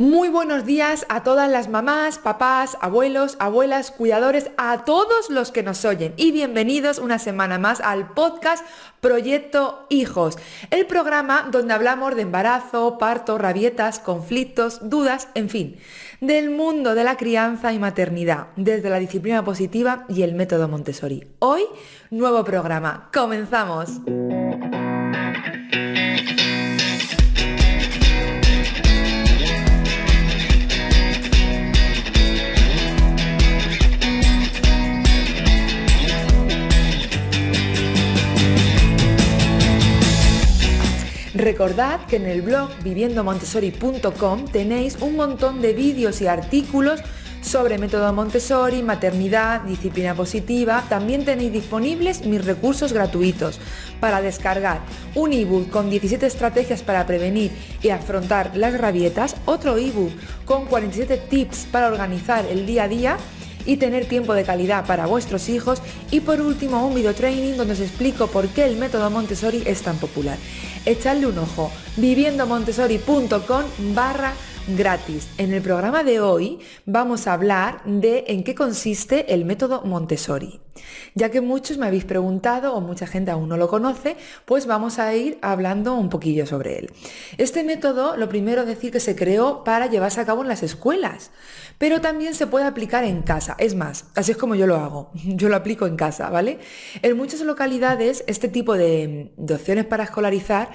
Muy buenos días a todas las mamás, papás, abuelos, abuelas, cuidadores, a todos los que nos oyen y bienvenidos una semana más al podcast Proyecto Hijos, el programa donde hablamos de embarazo, parto, rabietas, conflictos, dudas, en fin, del mundo de la crianza y maternidad, desde la disciplina positiva y el método Montessori. Hoy, nuevo programa. Comenzamos. Recordad que en el blog viviendomontessori.com tenéis un montón de vídeos y artículos sobre método Montessori, maternidad, disciplina positiva. También tenéis disponibles mis recursos gratuitos para descargar un ebook con 17 estrategias para prevenir y afrontar las rabietas, otro ebook con 47 tips para organizar el día a día y tener tiempo de calidad para vuestros hijos y por último un video training donde os explico por qué el método Montessori es tan popular. Echadle un ojo, viviendomontessori.com barra gratis. En el programa de hoy vamos a hablar de en qué consiste el método Montessori. Ya que muchos me habéis preguntado o mucha gente aún no lo conoce, pues vamos a ir hablando un poquillo sobre él. Este método, lo primero decir que se creó para llevarse a cabo en las escuelas pero también se puede aplicar en casa. Es más, así es como yo lo hago, yo lo aplico en casa, ¿vale? En muchas localidades este tipo de, opciones para escolarizar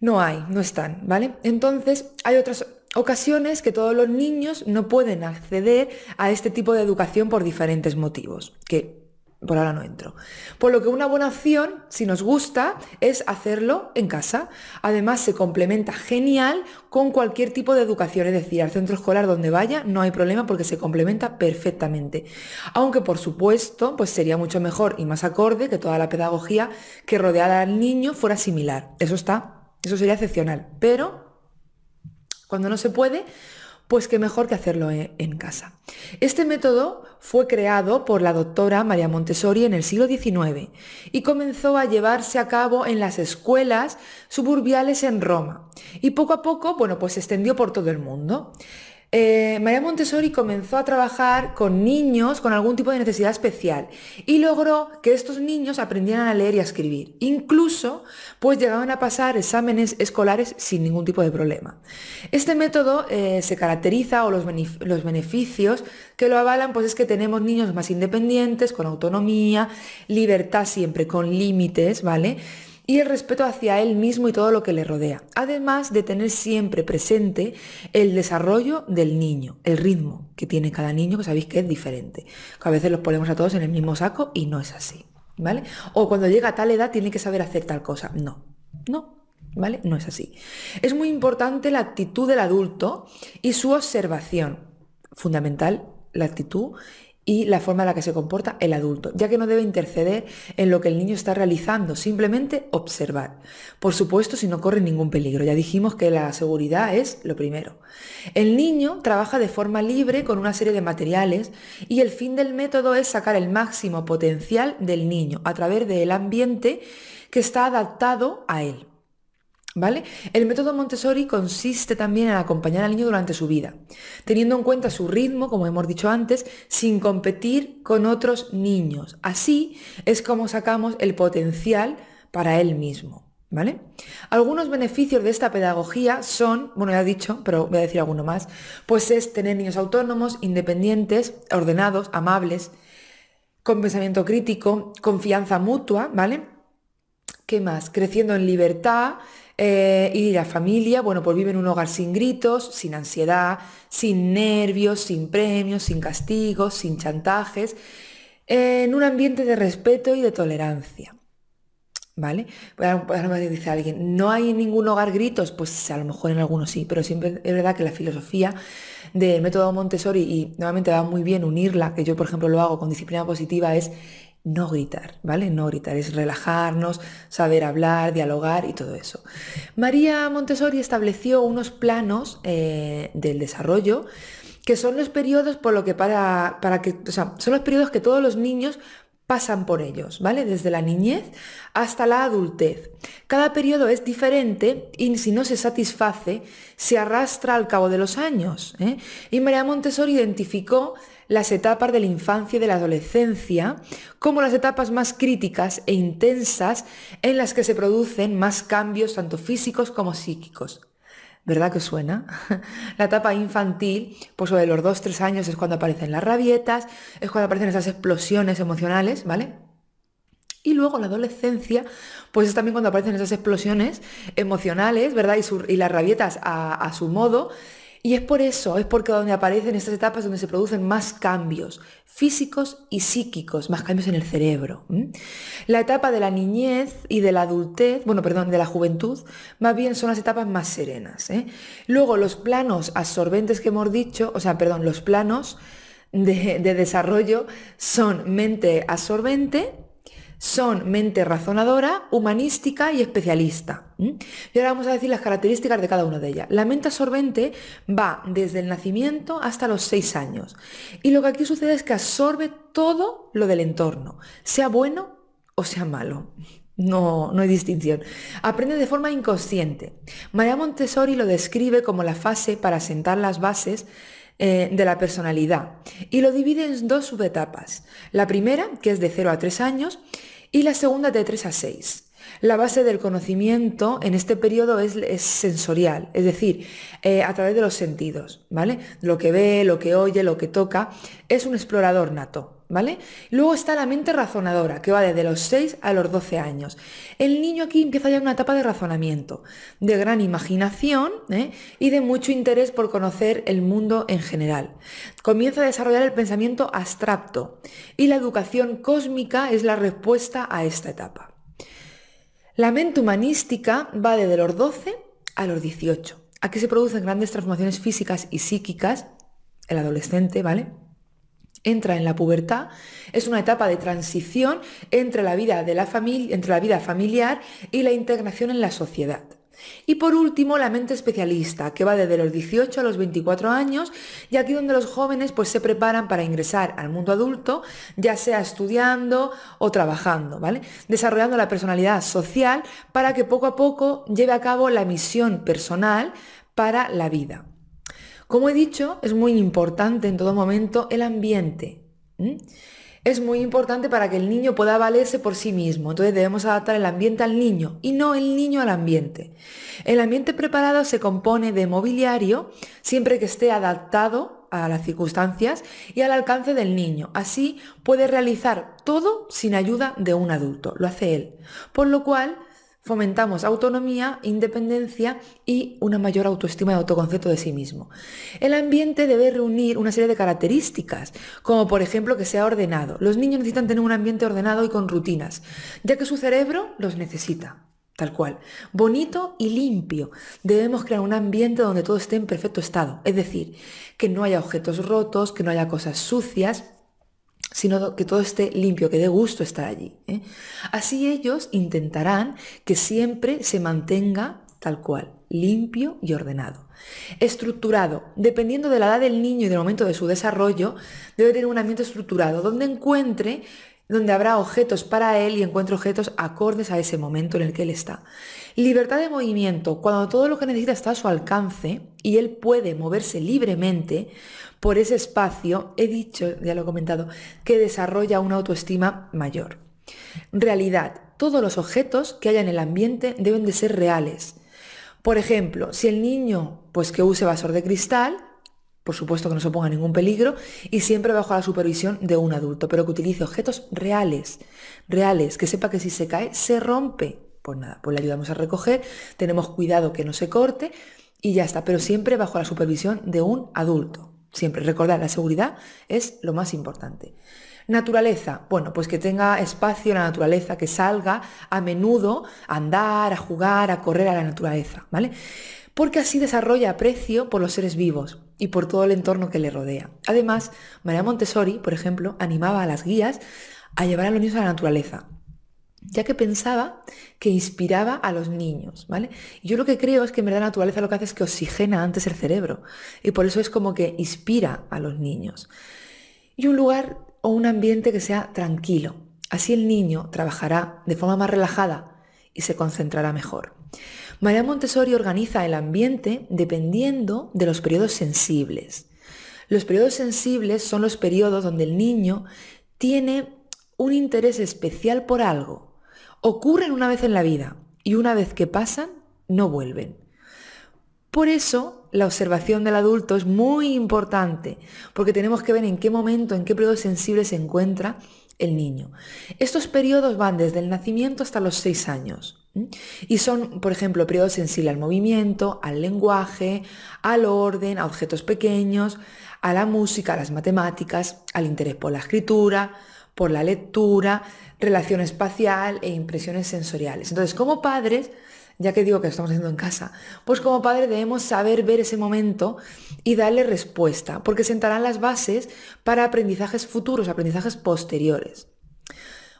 no hay, no están, ¿vale? Entonces hay otras ocasiones que todos los niños no pueden acceder a este tipo de educación por diferentes motivos, que por ahora no entro. Por lo que una buena opción, si nos gusta, es hacerlo en casa. Además, se complementa genial con cualquier tipo de educación, es decir, al centro escolar donde vaya no hay problema porque se complementa perfectamente. Aunque, por supuesto, pues sería mucho mejor y más acorde que toda la pedagogía que rodeara al niño fuera similar. Eso está, eso sería excepcional. Pero cuando no se puede, pues qué mejor que hacerlo eh, en casa. Este método fue creado por la doctora María Montessori en el siglo XIX y comenzó a llevarse a cabo en las escuelas suburbiales en Roma y poco a poco, bueno, pues se extendió por todo el mundo. Eh, María Montessori comenzó a trabajar con niños con algún tipo de necesidad especial y logró que estos niños aprendieran a leer y a escribir. Incluso, pues llegaban a pasar exámenes escolares sin ningún tipo de problema. Este método eh, se caracteriza o los, los, beneficios que lo avalan, pues es que tenemos niños más independientes, con autonomía, libertad siempre, con límites, ¿vale? y el respeto hacia él mismo y todo lo que le rodea, además de tener siempre presente el desarrollo del niño, el ritmo que tiene cada niño, que sabéis que es diferente, que a veces los ponemos a todos en el mismo saco y no es así, ¿vale? O cuando llega a tal edad tiene que saber hacer tal cosa, no, no, ¿vale? No es así. Es muy importante la actitud del adulto y su observación, fundamental la actitud y la forma en la que se comporta el adulto, ya que no debe interceder en lo que el niño está realizando, simplemente observar. Por supuesto, si no corre ningún peligro, ya dijimos que la seguridad es lo primero. El niño trabaja de forma libre con una serie de materiales y el fin del método es sacar el máximo potencial del niño a través del ambiente que está adaptado a él. ¿Vale? El método Montessori consiste también en acompañar al niño durante su vida, teniendo en cuenta su ritmo, como hemos dicho antes, sin competir con otros niños. Así es como sacamos el potencial para él mismo. Algunos beneficios de esta pedagogía son, bueno, ya he dicho, pero voy a decir alguno más, pues es tener niños autónomos, independientes, ordenados, amables, con pensamiento crítico, confianza mutua, ¿vale? ¿Qué más? Creciendo en libertad, eh, y la familia, bueno, pues vive en un hogar sin gritos, sin ansiedad, sin nervios, sin premios, sin castigos, sin chantajes, en un ambiente de respeto y de tolerancia. ¿Vale? Ahora me dice alguien, no hay en ningún hogar gritos, pues a lo mejor en algunos sí, pero siempre es verdad que la filosofía del método Montessori, y nuevamente va muy bien unirla, que yo por ejemplo lo hago con disciplina positiva, es no gritar, ¿vale? No gritar, es relajarnos, saber hablar, dialogar y todo eso. María Montessori estableció unos planos eh, del desarrollo que son los periodos por lo que para, para que, son los periodos que todos los niños pasan por ellos, ¿vale? Desde la niñez hasta la adultez. Cada periodo es diferente y si no se satisface, se arrastra al cabo de los años. ¿eh? Y María Montessori identificó las etapas de la infancia y de la adolescencia como las etapas más críticas e intensas en las que se producen más cambios tanto físicos como psíquicos. ¿Verdad que suena? La etapa infantil, pues sobre los 2-3 años es cuando aparecen las rabietas, es cuando aparecen esas explosiones emocionales, ¿vale? Y luego la adolescencia, pues es también cuando aparecen esas explosiones emocionales, ¿verdad? Y, las rabietas a, su modo, y es por eso, es porque donde aparecen estas etapas donde se producen más cambios físicos y psíquicos, más cambios en el cerebro. La etapa de la niñez y de la adultez, bueno, perdón, de la juventud, más bien son las etapas más serenas. ¿eh? Luego los planos absorbentes que hemos dicho, o sea, perdón, los planos de desarrollo son mente absorbente, son mente razonadora, humanística y especialista. Y ahora vamos a decir las características de cada una de ellas. La mente absorbente va desde el nacimiento hasta los seis años. Y lo que aquí sucede es que absorbe todo lo del entorno, sea bueno o sea malo. No, no hay distinción. Aprende de forma inconsciente. María Montessori lo describe como la fase para sentar las bases eh, de la personalidad y lo divide en dos subetapas. La primera, que es de 0 a 3 años, y la segunda de 3 a 6. La base del conocimiento en este periodo es, sensorial, es decir, eh, a través de los sentidos, ¿vale? Lo que ve, lo que oye, lo que toca, es un explorador nato. ¿vale? Luego está la mente razonadora, que va de los 6 a los 12 años. El niño aquí empieza ya una etapa de razonamiento, de gran imaginación ¿eh? y de mucho interés por conocer el mundo en general. Comienza a desarrollar el pensamiento abstracto y la educación cósmica es la respuesta a esta etapa. La mente humanística va desde los 12 a los 18. Aquí se producen grandes transformaciones físicas y psíquicas, el adolescente, ¿vale? entra en la pubertad, es una etapa de transición entre la vida, de la entre la vida familiar y la integración en la sociedad. Y por último, la mente especialista, que va desde los 18 a los 24 años, y aquí donde los jóvenes pues, se preparan para ingresar al mundo adulto, ya sea estudiando o trabajando, Desarrollando la personalidad social para que poco a poco lleve a cabo la misión personal para la vida. Como he dicho, es muy importante en todo momento el ambiente. Es muy importante para que el niño pueda valerse por sí mismo. Entonces debemos adaptar el ambiente al niño y no el niño al ambiente. El ambiente preparado se compone de mobiliario siempre que esté adaptado a las circunstancias y al alcance del niño. Así puede realizar todo sin ayuda de un adulto, lo hace él. Por lo cual fomentamos autonomía, independencia y una mayor autoestima y autoconcepto de sí mismo. El ambiente debe reunir una serie de características, como por ejemplo que sea ordenado. Los niños necesitan tener un ambiente ordenado y con rutinas, ya que su cerebro los necesita. Tal cual. Bonito y limpio. Debemos crear un ambiente donde todo esté en perfecto estado. Es decir, que no haya objetos rotos, que no haya cosas sucias, sino que todo esté limpio, que dé gusto estar allí. ¿eh? Así ellos intentarán que siempre se mantenga tal cual, limpio y ordenado. Estructurado, dependiendo de la edad del niño y del momento de su desarrollo, debe tener un ambiente estructurado donde encuentre donde habrá objetos para él y encuentre objetos acordes a ese momento en el que él está. Libertad de movimiento, cuando todo lo que necesita está a su alcance y él puede moverse libremente por ese espacio, he dicho, ya lo he comentado, que desarrolla una autoestima mayor. Realidad, todos los objetos que haya en el ambiente deben de ser reales. Por ejemplo, si el niño, pues que use vasor de cristal, por supuesto que no se ponga ningún peligro y siempre bajo la supervisión de un adulto, pero que utilice objetos reales, reales, que sepa que si se cae se rompe, pues nada, pues le ayudamos a recoger, tenemos cuidado que no se corte y ya está, pero siempre bajo la supervisión de un adulto. Siempre, recordar, la seguridad es lo más importante. Naturaleza, bueno, pues que tenga espacio la naturaleza, que salga a menudo a andar, a jugar, a correr a la naturaleza, ¿vale? Porque así desarrolla aprecio por los seres vivos y por todo el entorno que le rodea. Además, María Montessori, por ejemplo, animaba a las guías a llevar a los niños a la naturaleza ya que pensaba que inspiraba a los niños, ¿vale? Yo lo que creo es que en verdad la naturaleza lo que hace es que oxigena antes el cerebro y por eso es como que inspira a los niños. Y un lugar o un ambiente que sea tranquilo. Así el niño trabajará de forma más relajada y se concentrará mejor. María Montessori organiza el ambiente dependiendo de los periodos sensibles. Los periodos sensibles son los periodos donde el niño tiene un interés especial por algo ocurren una vez en la vida y una vez que pasan, no vuelven. Por eso la observación del adulto es muy importante, porque tenemos que ver en qué momento, en qué periodo sensible se encuentra el niño. Estos periodos van desde el nacimiento hasta los seis años. Y son, por ejemplo, periodos sensibles al movimiento, al lenguaje, al orden, a objetos pequeños, a la música, a las matemáticas, al interés por la escritura, por la lectura, relación espacial e impresiones sensoriales. Entonces, como padres, ya que digo que lo estamos haciendo en casa, pues como padres debemos saber ver ese momento y darle respuesta, porque sentarán las bases para aprendizajes futuros, aprendizajes posteriores.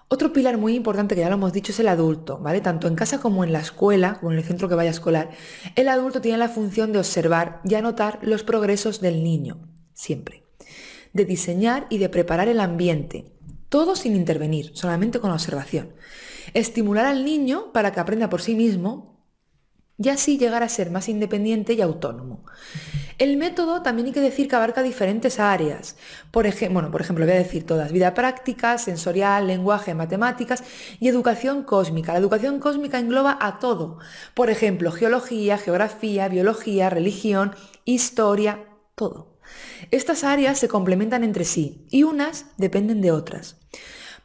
Otro pilar muy importante que ya lo hemos dicho es el adulto, ¿vale? Tanto en casa como en la escuela, como en el centro que vaya a escolar, el adulto tiene la función de observar y anotar los progresos del niño, siempre, de diseñar y de preparar el ambiente, todo sin intervenir, solamente con la observación. Estimular al niño para que aprenda por sí mismo y así llegar a ser más independiente y autónomo. El método también hay que decir que abarca diferentes áreas. Por ejemplo, bueno, por ejemplo, voy a decir todas, vida práctica, sensorial, lenguaje, matemáticas y educación cósmica. La educación cósmica engloba a todo. Por ejemplo, geología, geografía, biología, religión, historia, todo. Estas áreas se complementan entre sí y unas dependen de otras.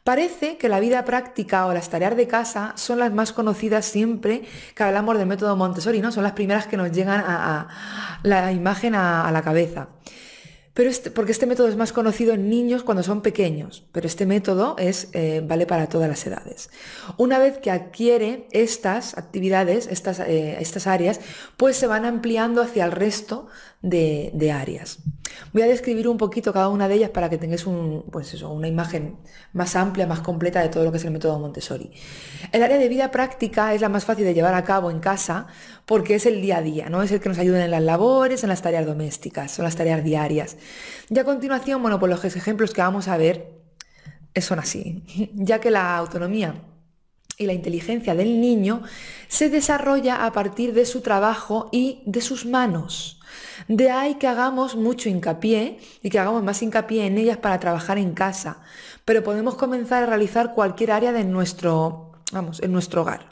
Parece que la vida práctica o las tareas de casa son las más conocidas siempre que hablamos del método Montessori, ¿no? Son las primeras que nos llegan a, la imagen a, la cabeza. Pero este, porque este método es más conocido en niños cuando son pequeños, pero este método es, eh, vale para todas las edades. Una vez que adquiere estas actividades, estas, eh, áreas, pues se van ampliando hacia el resto de áreas. Voy a describir un poquito cada una de ellas para que tengáis pues una imagen más amplia, más completa de todo lo que es el método Montessori. El área de vida práctica es la más fácil de llevar a cabo en casa porque es el día a día, ¿no? Es el que nos ayuda en las labores, en las tareas domésticas, son las tareas diarias. Y a continuación, bueno, pues los ejemplos que vamos a ver son así, ya que la autonomía y la inteligencia del niño se desarrolla a partir de su trabajo y de sus manos. De ahí que hagamos mucho hincapié y que hagamos más hincapié en ellas para trabajar en casa, pero podemos comenzar a realizar cualquier área de nuestro, vamos, en nuestro hogar.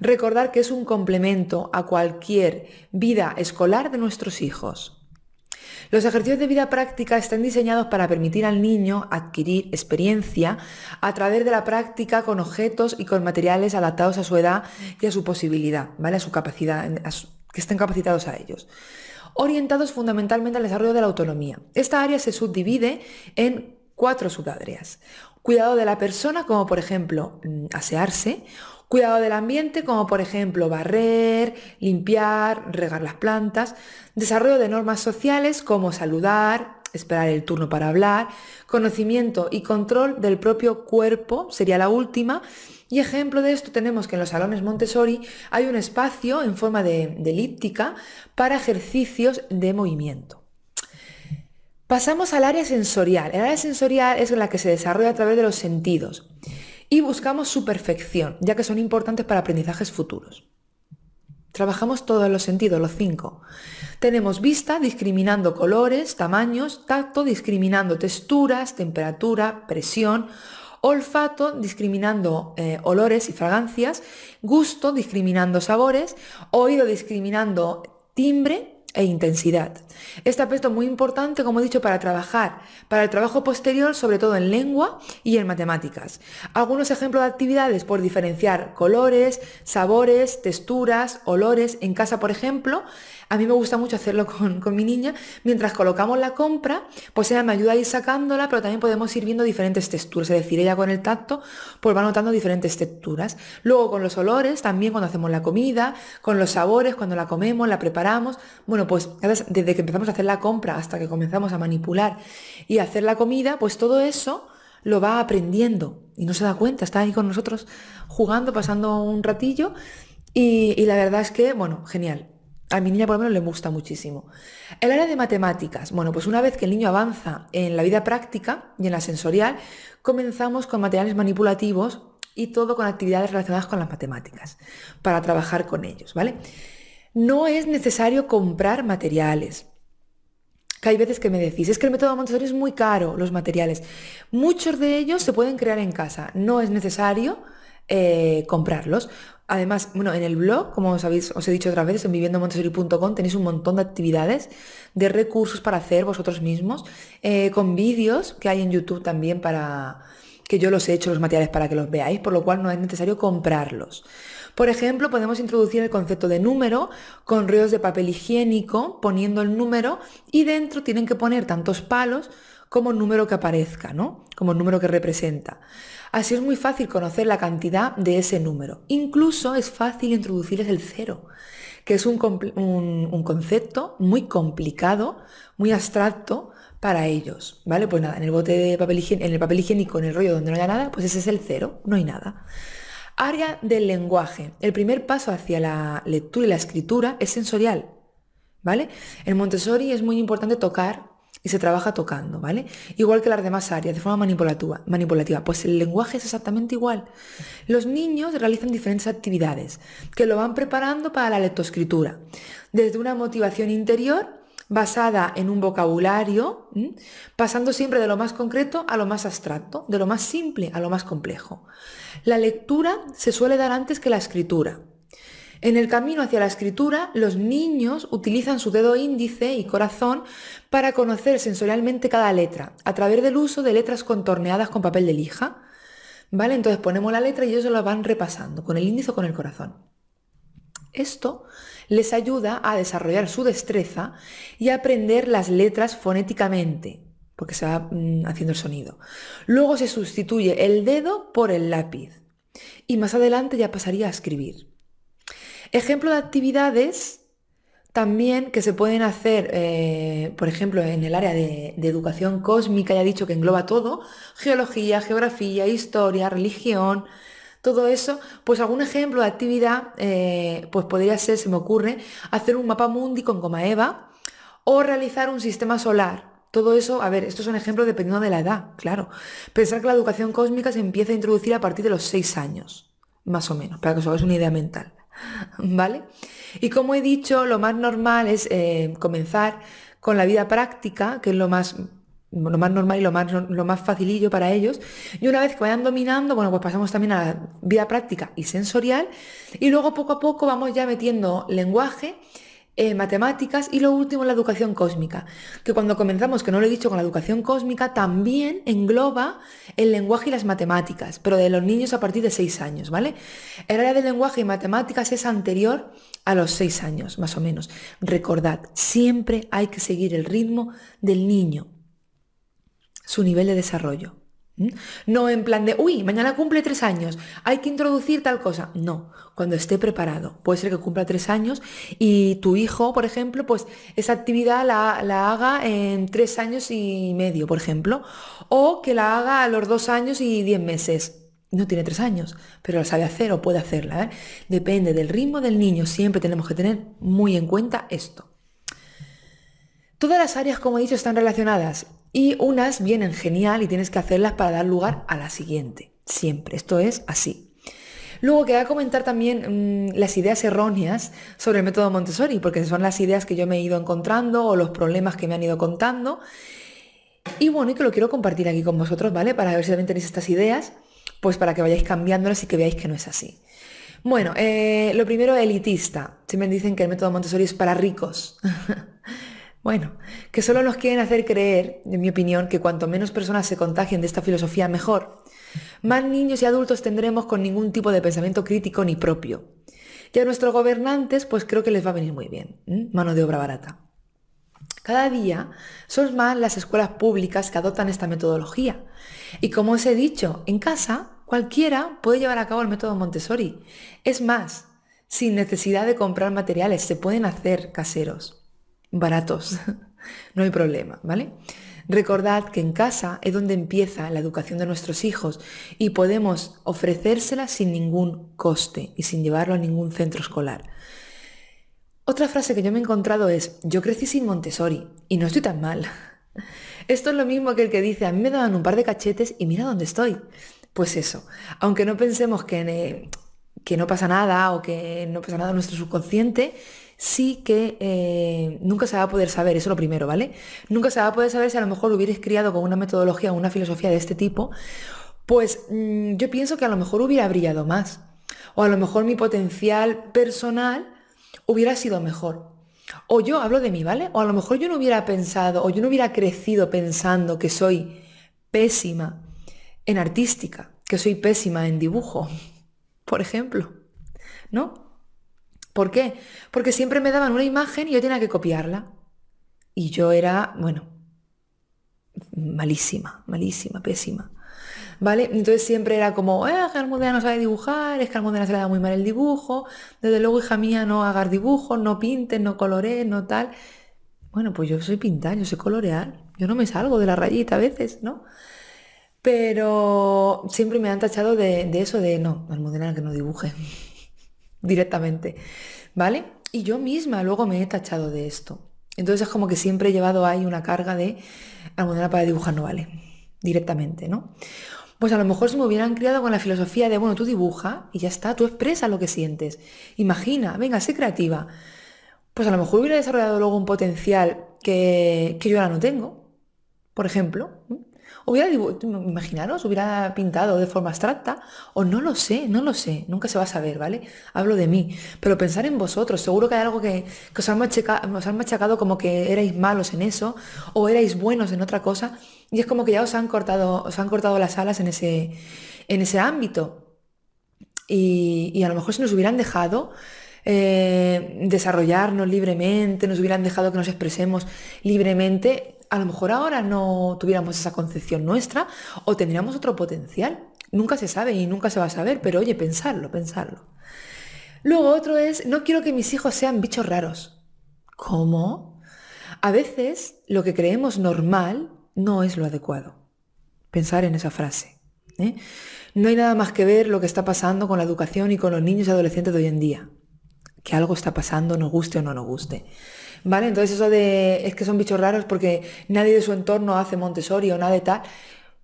Recordar que es un complemento a cualquier vida escolar de nuestros hijos. Los ejercicios de vida práctica están diseñados para permitir al niño adquirir experiencia a través de la práctica con objetos y con materiales adaptados a su edad y a su posibilidad, A su capacidad, que estén capacitados a ellos orientados fundamentalmente al desarrollo de la autonomía. Esta área se subdivide en cuatro subáreas. Cuidado de la persona, como por ejemplo mm, asearse, Cuidado del ambiente, como por ejemplo barrer, limpiar, regar las plantas. Desarrollo de normas sociales, como saludar, esperar el turno para hablar. Conocimiento y control del propio cuerpo sería la última. Y ejemplo de esto tenemos que en los salones Montessori hay un espacio en forma de, elíptica para ejercicios de movimiento. Pasamos al área sensorial. El área sensorial es la que se desarrolla a través de los sentidos y buscamos su perfección, ya que son importantes para aprendizajes futuros. Trabajamos todos los sentidos, los cinco. Tenemos vista, discriminando colores, tamaños, tacto, discriminando texturas, temperatura, presión, olfato discriminando eh, olores y fragancias, gusto discriminando sabores, oído discriminando timbre e intensidad. Este aspecto es muy importante, como he dicho, para trabajar, para el trabajo posterior, sobre todo en lengua y en matemáticas. Algunos ejemplos de actividades por diferenciar colores, sabores, texturas, olores. En casa, por ejemplo, a mí me gusta mucho hacerlo con, mi niña. Mientras colocamos la compra, pues ella me ayuda a ir sacándola, pero también podemos ir viendo diferentes texturas. Es decir, ella con el tacto pues va notando diferentes texturas. Luego con los olores, también cuando hacemos la comida, con los sabores, cuando la comemos, la preparamos. Bueno, pues desde que empezamos a hacer la compra hasta que comenzamos a manipular y hacer la comida, pues todo eso lo va aprendiendo y no se da cuenta, está ahí con nosotros jugando, pasando un ratillo y, y la verdad es que, bueno, genial. A mi niña por lo menos le gusta muchísimo. El área de matemáticas. Bueno, pues una vez que el niño avanza en la vida práctica y en la sensorial, comenzamos con materiales manipulativos y todo con actividades relacionadas con las matemáticas para trabajar con ellos, ¿vale? No es necesario comprar materiales. Que hay veces que me decís, es que el método Montessori es muy caro, los materiales. Muchos de ellos se pueden crear en casa, no es necesario eh, comprarlos. Además, bueno, en el blog, como os, os he dicho otras veces, en viviendomontessori.com tenéis un montón de actividades, de recursos para hacer vosotros mismos, eh, con vídeos que hay en YouTube también para que yo los he hecho los materiales para que los veáis, por lo cual no es necesario comprarlos. Por ejemplo, podemos introducir el concepto de número con rollos de papel higiénico, poniendo el número y dentro tienen que poner tantos palos como el número que aparezca, ¿no? Como el número que representa. Así es muy fácil conocer la cantidad de ese número. Incluso es fácil introducirles el cero, que es un, concepto muy complicado, muy abstracto, para ellos, ¿vale? Pues nada, en el bote de papel en el papel higiénico, en el rollo donde no haya nada, pues ese es el cero, no hay nada. Área del lenguaje. El primer paso hacia la lectura y la escritura es sensorial, ¿vale? En Montessori es muy importante tocar y se trabaja tocando, ¿vale? Igual que las demás áreas, de forma manipulativa. manipulativa. Pues el lenguaje es exactamente igual. Los niños realizan diferentes actividades que lo van preparando para la lectoescritura, desde una motivación interior basada en un vocabulario, pasando siempre de lo más concreto a lo más abstracto, de lo más simple a lo más complejo. La lectura se suele dar antes que la escritura. En el camino hacia la escritura, los niños utilizan su dedo índice y corazón para conocer sensorialmente cada letra, a través del uso de letras contorneadas con papel de lija. ¿Vale? Entonces ponemos la letra y ellos la van repasando, con el índice o con el corazón. Esto les ayuda a desarrollar su destreza y a aprender las letras fonéticamente, porque se va mm, haciendo el sonido. Luego se sustituye el dedo por el lápiz y más adelante ya pasaría a escribir. Ejemplo de actividades también que se pueden hacer, eh, por ejemplo, en el área de, de, educación cósmica, ya he dicho que engloba todo, geología, geografía, historia, religión, todo eso, pues algún ejemplo de actividad, eh, pues podría ser, se me ocurre, hacer un mapa mundi con eva o realizar un sistema solar, todo eso, a ver, esto es un ejemplo dependiendo de la edad, claro. Pensar que la educación cósmica se empieza a introducir a partir de los seis años, más o menos, para que os hagáis una idea mental. ¿Vale? Y como he dicho, lo más normal es eh, comenzar con la vida práctica, que es lo más lo más normal y lo más, lo más facilillo para ellos. Y una vez que vayan dominando, bueno, pues pasamos también a la vida práctica y sensorial. Y luego poco a poco vamos ya metiendo lenguaje, eh, matemáticas y lo último la educación cósmica. Que cuando comenzamos, que no lo he dicho, con la educación cósmica, también engloba el lenguaje y las matemáticas, pero de los niños a partir de seis años, ¿vale? El área de lenguaje y matemáticas es anterior a los seis años, más o menos. Recordad, siempre hay que seguir el ritmo del niño su nivel de desarrollo. No en plan de, uy, mañana cumple tres años, hay que introducir tal cosa. No, cuando esté preparado. Puede ser que cumpla tres años y tu hijo, por ejemplo, pues esa actividad la, haga en tres años y medio, por ejemplo, o que la haga a los dos años y diez meses. No tiene tres años, pero la sabe hacer o puede hacerla. ¿eh? Depende del ritmo del niño. Siempre tenemos que tener muy en cuenta esto. Todas las áreas, como he dicho, están relacionadas y unas vienen genial y tienes que hacerlas para dar lugar a la siguiente. Siempre, esto es así. Luego queda comentar también mm, las ideas erróneas sobre el método Montessori, porque son las ideas que yo me he ido encontrando o los problemas que me han ido contando. Y bueno, y que lo quiero compartir aquí con vosotros, ¿vale? Para ver si también tenéis estas ideas, pues para que vayáis cambiándolas y que veáis que no es así. Bueno, eh, lo primero, elitista. Siempre dicen que el método Montessori es para ricos. Bueno, que solo nos quieren hacer creer, en mi opinión, que cuanto menos personas se contagien de esta filosofía, mejor. Más niños y adultos tendremos con ningún tipo de pensamiento crítico ni propio. Y a nuestros gobernantes, pues creo que les va a venir muy bien. Mano de obra barata. Cada día son más las escuelas públicas que adoptan esta metodología. Y como os he dicho, en casa cualquiera puede llevar a cabo el método Montessori. Es más, sin necesidad de comprar materiales, se pueden hacer caseros baratos, no hay problema, ¿vale? Recordad que en casa es donde empieza la educación de nuestros hijos y podemos ofrecérsela sin ningún coste y sin llevarlo a ningún centro escolar. Otra frase que yo me he encontrado es, yo crecí sin Montessori y no estoy tan mal. Esto es lo mismo que el que dice, a mí me daban un par de cachetes y mira dónde estoy. Pues eso, aunque no pensemos que, eh, que no pasa nada o que no pasa nada nuestro subconsciente, sí que eh, nunca se va a poder saber, eso es lo primero, ¿vale? Nunca se va a poder saber si a lo mejor lo hubieras criado con una metodología o una filosofía de este tipo, pues mm, yo pienso que a lo mejor hubiera brillado más, o a lo mejor mi potencial personal hubiera sido mejor. O yo hablo de mí, ¿vale? O a lo mejor yo no hubiera pensado, o yo no hubiera crecido pensando que soy pésima en artística, que soy pésima en dibujo, por ejemplo, ¿no? ¿Por qué? Porque siempre me daban una imagen y yo tenía que copiarla. Y yo era, bueno, malísima, malísima, pésima. ¿Vale? Entonces siempre era como, eh, que Almudena no sabe dibujar, es que Almudena se le da muy mal el dibujo, desde luego, hija mía, no hagas dibujos, no pinte, no coloree, no tal. Bueno, pues yo soy pintar, yo sé colorear, yo no me salgo de la rayita a veces, ¿no? Pero siempre me han tachado de, de eso de, no, Almudena que no dibuje directamente, ¿vale? Y yo misma luego me he tachado de esto. Entonces es como que siempre he llevado ahí una carga de moneda ah, para dibujar no vale, directamente, ¿no? Pues a lo mejor si me hubieran criado con la filosofía de, bueno, tú dibuja y ya está, tú expresas lo que sientes, imagina, venga, sé creativa. Pues a lo mejor hubiera desarrollado luego un potencial que, yo ahora no tengo, por ejemplo. Hubiera, imaginaros, hubiera pintado de forma abstracta, o no lo sé, no lo sé, nunca se va a saber, ¿vale? Hablo de mí, pero pensar en vosotros, seguro que hay algo que, os, han machacado, como que erais malos en eso, o erais buenos en otra cosa, y es como que ya os han cortado, os han cortado las alas en ese, en ese ámbito. Y, a lo mejor si nos hubieran dejado, eh, desarrollarnos libremente, nos hubieran dejado que nos expresemos libremente, a lo mejor ahora no tuviéramos esa concepción nuestra o tendríamos otro potencial. Nunca se sabe y nunca se va a saber, pero oye, pensarlo, pensarlo. Luego otro es, no quiero que mis hijos sean bichos raros. ¿Cómo? A veces lo que creemos normal no es lo adecuado. Pensar en esa frase. ¿eh? No hay nada más que ver lo que está pasando con la educación y con los niños y adolescentes de hoy en día. Que algo está pasando, nos guste o no nos guste. ¿vale? Entonces eso de es que son bichos raros porque nadie de su entorno hace Montessori o nada de tal.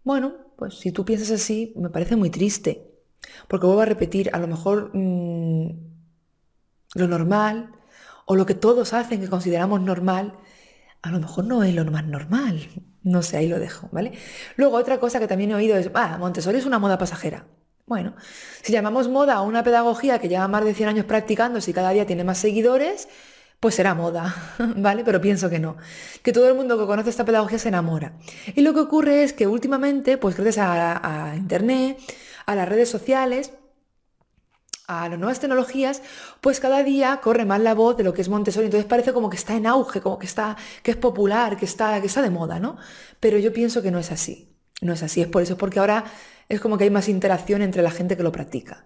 Bueno, pues si tú piensas así, me parece muy triste. Porque vuelvo a repetir, a lo mejor mm, lo normal o lo que todos hacen que consideramos normal, a lo mejor no es lo más normal. No sé, ahí lo dejo, ¿vale? Luego otra cosa que también he oído es, ah, Montessori es una moda pasajera. Bueno, si llamamos moda a una pedagogía que lleva más de 100 años practicando y cada día tiene más seguidores, pues será moda, ¿vale? Pero pienso que no, que todo el mundo que conoce esta pedagogía se enamora. Y lo que ocurre es que últimamente, pues gracias a, Internet, a las redes sociales, a las nuevas tecnologías, pues cada día corre más la voz de lo que es Montessori. Entonces parece como que está en auge, como que está, que es popular, que está, que está de moda, ¿no? Pero yo pienso que no es así. No es así, es por eso, porque ahora es como que hay más interacción entre la gente que lo practica.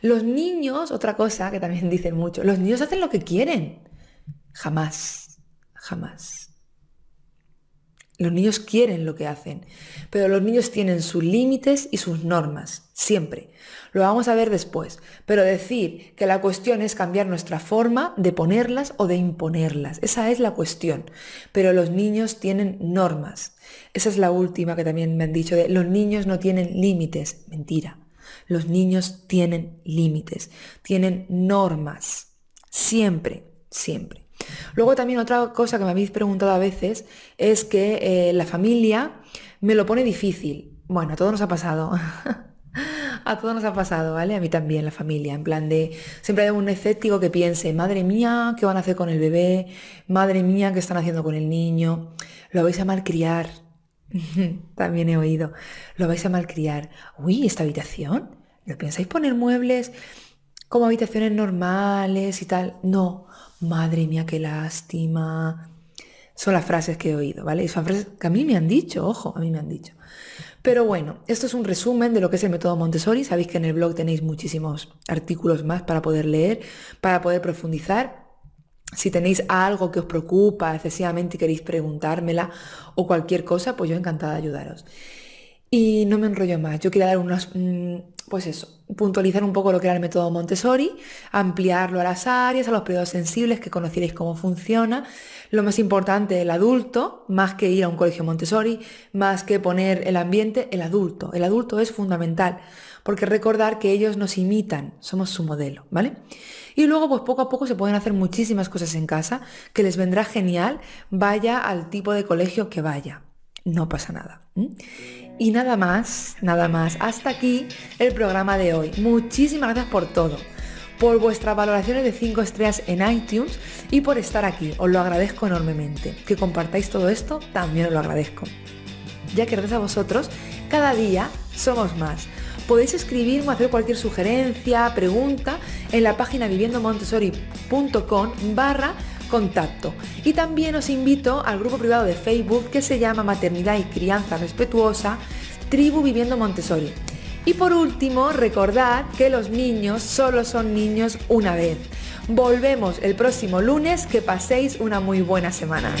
Los niños, otra cosa que también dicen mucho, los niños hacen lo que quieren. Jamás, jamás. Los niños quieren lo que hacen, pero los niños tienen sus límites y sus normas, siempre. Lo vamos a ver después, pero decir que la cuestión es cambiar nuestra forma de ponerlas o de imponerlas, esa es la cuestión. Pero los niños tienen normas. Esa es la última que también me han dicho de los niños no tienen límites. Mentira. Los niños tienen límites, tienen normas, siempre, siempre. Luego también otra cosa que me habéis preguntado a veces es que eh, la familia me lo pone difícil. Bueno, a todos nos ha pasado. a todos nos ha pasado, ¿vale? A mí también, la familia. En plan de, siempre hay un escéptico que piense, madre mía, ¿qué van a hacer con el bebé? Madre mía, ¿qué están haciendo con el niño? Lo vais a malcriar. también he oído, lo vais a malcriar. Uy, ¿esta habitación? ¿Lo pensáis poner muebles? como habitaciones normales y tal. No, madre mía, qué lástima. Son las frases que he oído, ¿vale? Y son frases que a mí me han dicho, ojo, a mí me han dicho. Pero bueno, esto es un resumen de lo que es el método Montessori. Sabéis que en el blog tenéis muchísimos artículos más para poder leer, para poder profundizar. Si tenéis algo que os preocupa excesivamente y queréis preguntármela o cualquier cosa, pues yo encantada de ayudaros. Y no me enrollo más. Yo quería dar unos, mm, pues eso, puntualizar un poco lo que era el método Montessori, ampliarlo a las áreas, a los periodos sensibles, que conocierais cómo funciona. Lo más importante, el adulto, más que ir a un colegio Montessori, más que poner el ambiente, el adulto. El adulto es fundamental, porque recordar que ellos nos imitan, somos su modelo, ¿vale? Y luego, pues poco a poco se pueden hacer muchísimas cosas en casa, que les vendrá genial, vaya al tipo de colegio que vaya. No pasa nada. Y nada más, nada más. Hasta aquí el programa de hoy. Muchísimas gracias por todo, por vuestras valoraciones de 5 estrellas en iTunes y por estar aquí. Os lo agradezco enormemente. Que compartáis todo esto, también os lo agradezco. Ya que gracias a vosotros, cada día somos más. Podéis escribirme, hacer cualquier sugerencia, pregunta en la página viviendomontessori.com barra contacto. Y también os invito al grupo privado de Facebook que se llama Maternidad y Crianza Respetuosa, Tribu Viviendo Montessori. Y por último, recordad que los niños solo son niños una vez. Volvemos el próximo lunes, que paséis una muy buena semana.